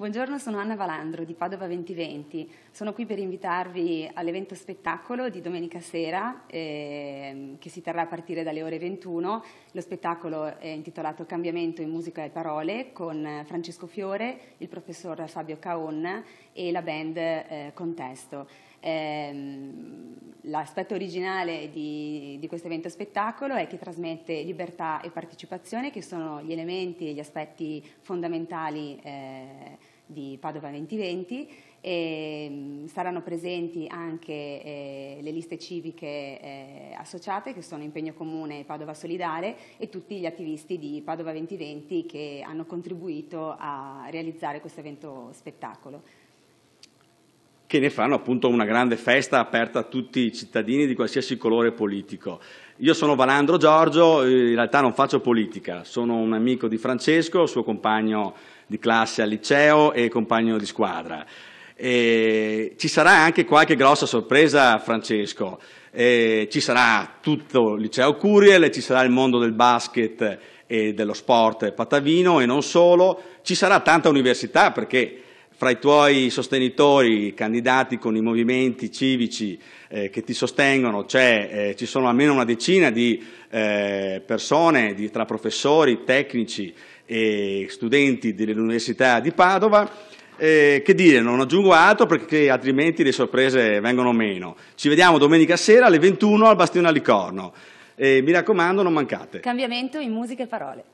Buongiorno, sono Anna Valandro di Padova 2020. Sono qui per invitarvi all'evento spettacolo di domenica sera eh, che si terrà a partire dalle ore 21. Lo spettacolo è intitolato Cambiamento in musica e parole con Francesco Fiore, il professor Fabio Caon e la band eh, Contesto. Ehm, l'aspetto originale di, di questo evento spettacolo è che trasmette libertà e partecipazione, che sono gli elementi e gli aspetti fondamentali eh, di Padova 2020 e mm, saranno presenti anche eh, le liste civiche eh, associate che sono Impegno Comune e Padova Solidare e tutti gli attivisti di Padova 2020 che hanno contribuito a realizzare questo evento spettacolo che ne fanno appunto una grande festa aperta a tutti i cittadini di qualsiasi colore politico. Io sono Valandro Giorgio, in realtà non faccio politica, sono un amico di Francesco, suo compagno di classe al liceo e compagno di squadra. E ci sarà anche qualche grossa sorpresa, Francesco. E ci sarà tutto il liceo Curiel, ci sarà il mondo del basket e dello sport patavino e non solo. Ci sarà tanta università perché fra i tuoi sostenitori, candidati con i movimenti civici eh, che ti sostengono, cioè, ci sono almeno una decina di eh, persone di, tra professori, tecnici e studenti dell'Università di Padova, eh, che dire, non aggiungo altro perché altrimenti le sorprese vengono meno. Ci vediamo domenica sera alle 21 al Bastione Alicorno. Eh, mi raccomando, non mancate. Cambiamento in musica e parole.